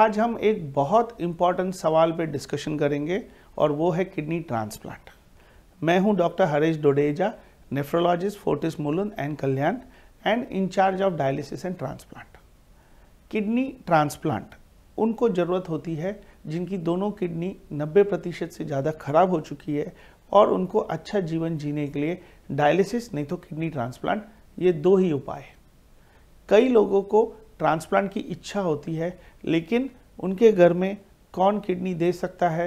आज हम एक बहुत इम्पॉर्टेंट सवाल पे डिस्कशन करेंगे और वो है किडनी ट्रांसप्लांट मैं हूं doctor Harish Dodeja nephrologist Fortis Mulund and Kalyan and in-charge of dialysis and transplant kidney transplant उनको ज़रूरत होती है जिनकी दोनों किडनी 90 प्रतिशत से ज़्यादा खराब हो चुकी है और उनको अच्छा जीवन जीने के लिए डायलिसिस नहीं तो किडनी ट्रांसप्लांट ये दो ही उपाय है कई लोगों को ट्रांसप्लांट की इच्छा होती है लेकिन उनके घर में कौन किडनी दे सकता है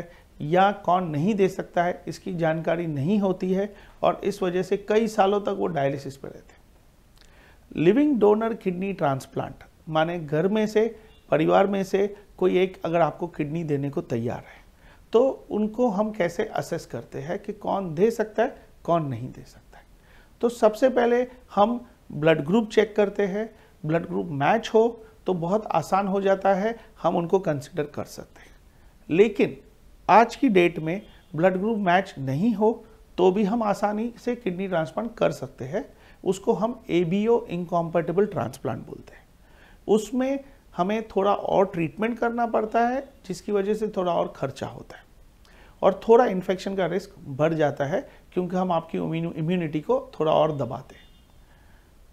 या कौन नहीं दे सकता है इसकी जानकारी नहीं होती है और इस वजह से कई सालों तक वो डायलिसिस पर रहते हैं लिविंग डोनर किडनी ट्रांसप्लांट माने घर में से परिवार में से कोई एक अगर आपको किडनी देने को तैयार है तो उनको हम कैसे असेस करते हैं कि कौन दे सकता है कौन नहीं दे सकता है तो सबसे पहले हम ब्लड ग्रुप चेक करते हैं ब्लड ग्रुप मैच हो तो बहुत आसान हो जाता है हम उनको कंसिडर कर सकते हैं लेकिन आज की डेट में ब्लड ग्रुप मैच नहीं हो तो भी हम आसानी से किडनी ट्रांसप्लांट कर सकते हैं उसको हम ए बी ओ इनकॉम्पैटिबल ट्रांसप्लांट बोलते हैं उसमें हमें थोड़ा और ट्रीटमेंट करना पड़ता है जिसकी वजह से थोड़ा और खर्चा होता है और थोड़ा इन्फेक्शन का रिस्क बढ़ जाता है क्योंकि हम आपकी इम्यूनिटी को थोड़ा और दबाते हैं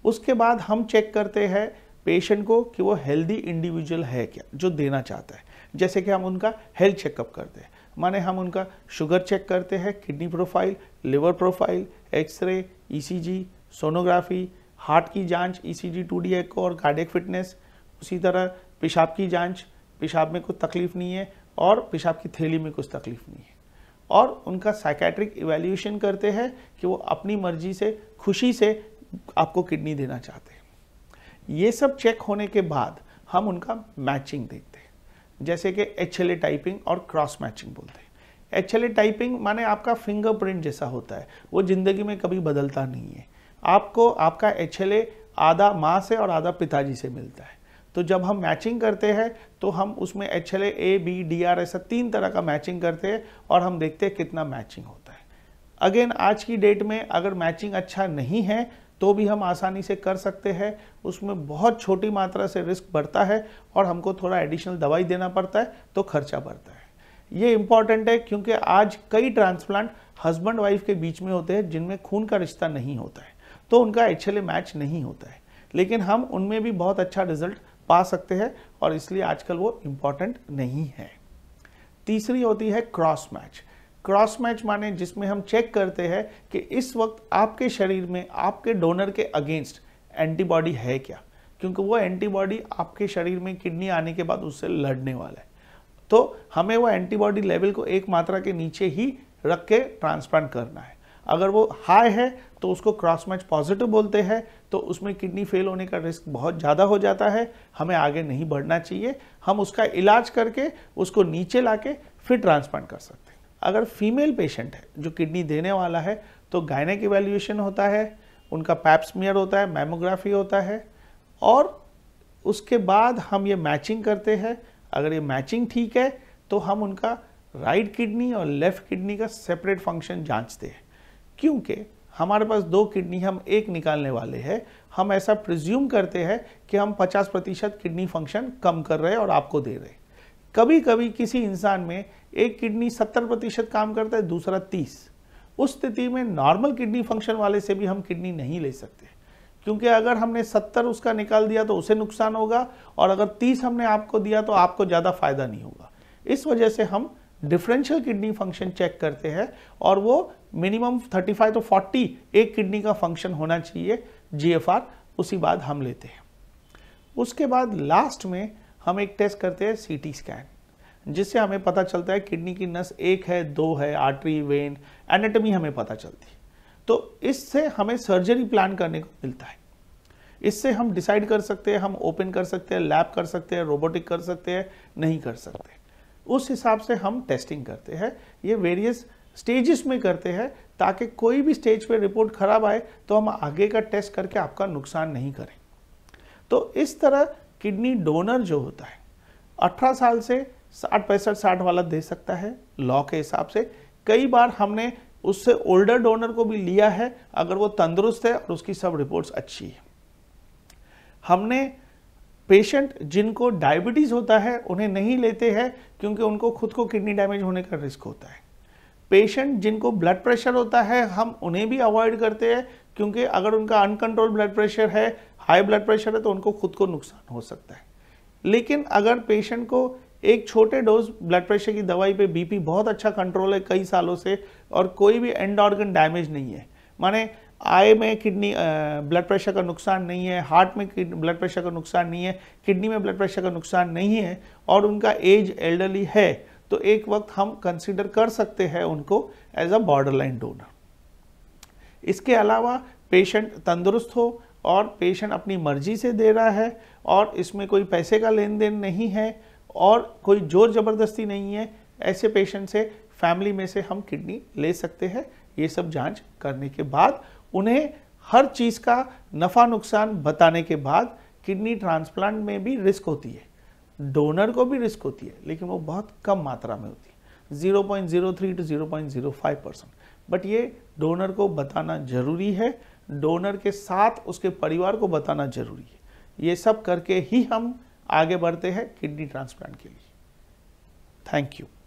उसके बाद हम चेक करते हैं पेशेंट को कि वो हेल्दी इंडिविजुअल है क्या जो देना चाहता है जैसे कि हम उनका हेल्थ चेकअप करते हैं माने हम उनका शुगर चेक करते हैं kidney profile liver profile x-ray ECG sonography heart की जांच ईसीजी 2D एको और कार्डियक फिटनेस उसी तरह पेशाब की जांच पेशाब में कुछ तकलीफ नहीं है और पेशाब की थैली में कुछ तकलीफ नहीं है और उनका साइकेट्रिक इवेल्यूशन करते हैं कि वो अपनी मर्जी से खुशी से आपको किडनी देना चाहते हैं ये सब चेक होने के बाद हम उनका मैचिंग देखते हैं जैसे कि एच टाइपिंग और क्रॉस मैचिंग बोलते हैं एच टाइपिंग माने आपका फिंगरप्रिंट जैसा होता है वो ज़िंदगी में कभी बदलता नहीं है आपको आपका एच आधा माँ से और आधा पिताजी से मिलता है तो जब हम मैचिंग करते हैं तो हम उसमें H L A B D R ऐसा तीन तरह का मैचिंग करते हैं और हम देखते हैं कितना मैचिंग होता है अगेन आज की डेट में अगर मैचिंग अच्छा नहीं है तो भी हम आसानी से कर सकते हैं उसमें बहुत छोटी मात्रा से रिस्क बढ़ता है और हमको थोड़ा एडिशनल दवाई देना पड़ता है तो खर्चा बढ़ता है ये इम्पॉर्टेंट है क्योंकि आज कई ट्रांसप्लांट हस्बैंड वाइफ के बीच में होते हैं जिनमें खून का रिश्ता नहीं होता है तो उनका एच मैच नहीं होता है लेकिन हम उनमें भी बहुत अच्छा रिजल्ट पा सकते हैं और इसलिए आजकल वो इम्पॉर्टेंट नहीं है तीसरी होती है क्रॉस मैच क्रॉस मैच माने जिसमें हम चेक करते हैं कि इस वक्त आपके शरीर में आपके डोनर के अगेंस्ट एंटीबॉडी है क्या क्योंकि वो एंटीबॉडी आपके शरीर में किडनी आने के बाद उससे लड़ने वाला है तो हमें वो एंटीबॉडी लेवल को एक मात्रा के नीचे ही रख के ट्रांसप्लांट करना है अगर वो हाई है तो उसको क्रॉस मैच पॉजिटिव बोलते हैं तो उसमें किडनी फेल होने का रिस्क बहुत ज़्यादा हो जाता है हमें आगे नहीं बढ़ना चाहिए हम उसका इलाज करके उसको नीचे ला के फिर ट्रांसप्लांट कर सकते हैं अगर फीमेल पेशेंट है जो किडनी देने वाला है तो गायनेक वैल्यूएशन होता है उनका पैप्समियर होता है मेमोग्राफी होता है और उसके बाद हम ये मैचिंग करते हैं अगर ये मैचिंग ठीक है तो हम उनका राइट right किडनी और लेफ़्ट किडनी का सेपरेट फंक्शन जांचते हैं क्योंकि हमारे पास दो किडनी हम एक निकालने वाले हैं हम ऐसा प्रिज्यूम करते हैं कि हम 50 प्रतिशत किडनी फंक्शन कम कर रहे हैं और आपको दे रहे हैं कभी कभी किसी इंसान में एक किडनी सत्तर प्रतिशत काम करता है दूसरा तीस उस स्थिति में नॉर्मल किडनी फंक्शन वाले से भी हम किडनी नहीं ले सकते क्योंकि अगर हमने सत्तर उसका निकाल दिया तो उसे नुकसान होगा और अगर तीस हमने आपको दिया तो आपको ज़्यादा फायदा नहीं होगा इस वजह से हम डिफरेंशियल किडनी फंक्शन चेक करते हैं और वो मिनिमम 35 तो 40 एक किडनी का फंक्शन होना चाहिए जीएफआर उसी बाद हम लेते हैं उसके बाद लास्ट में हम एक टेस्ट करते हैं सीटी स्कैन जिससे हमें पता चलता है किडनी की नस एक है दो है आर्टरी वेन एनाटमी हमें पता चलती है तो इससे हमें सर्जरी प्लान करने को मिलता है इससे हम डिसाइड कर सकते हैं हम ओपन कर सकते हैं लैब कर सकते हैं रोबोटिक कर सकते हैं नहीं कर सकते उस हिसाब से हम टेस्टिंग करते हैं ये वेरियस स्टेजेस में करते हैं ताकि कोई भी स्टेज पे रिपोर्ट खराब आए तो हम आगे का टेस्ट करके आपका नुकसान नहीं करें तो इस तरह किडनी डोनर जो होता है 18 साल से साठ पैंसठ साठ वाला दे सकता है लॉ के हिसाब से कई बार हमने उससे ओल्डर डोनर को भी लिया है अगर वो तंदुरुस्त है और उसकी सब रिपोर्ट्स अच्छी है हमने पेशेंट जिनको डायबिटीज़ होता है उन्हें नहीं लेते हैं क्योंकि उनको खुद को किडनी डैमेज होने का रिस्क होता है पेशेंट जिनको ब्लड प्रेशर होता है हम उन्हें भी अवॉइड करते हैं क्योंकि अगर उनका अनकंट्रोल ब्लड प्रेशर है हाई ब्लड प्रेशर है तो उनको खुद को नुकसान हो सकता है लेकिन अगर पेशेंट को एक छोटे डोज ब्लड प्रेशर की दवाई पे बीपी बहुत अच्छा कंट्रोल है कई सालों से और कोई भी एंड ऑर्गन डैमेज नहीं है माने आय में किडनी ब्लड प्रेशर का नुकसान नहीं है हार्ट में ब्लड प्रेशर का नुकसान नहीं है किडनी में ब्लड प्रेशर का नुकसान नहीं है और उनका एज एल्डरली है तो एक वक्त हम कंसिडर कर सकते हैं उनको as a border line donor इसके अलावा पेशेंट तंदुरुस्त हो और पेशेंट अपनी मर्जी से दे रहा है और इसमें कोई पैसे का लेन देन नहीं है और कोई जोर ज़बरदस्ती नहीं है ऐसे पेशेंट से फैमिली में से हम किडनी ले सकते हैं ये सब जांच करने के बाद उन्हें हर चीज़ का नफ़ा नुकसान बताने के बाद किडनी ट्रांसप्लांट में भी रिस्क होती है डोनर को भी रिस्क होती है लेकिन वो बहुत कम मात्रा में होती है 0.03 टू 0.05 परसेंट बट ये डोनर को बताना जरूरी है डोनर के साथ उसके परिवार को बताना जरूरी है ये सब करके ही हम आगे बढ़ते हैं किडनी ट्रांसप्लांट के लिए थैंक यू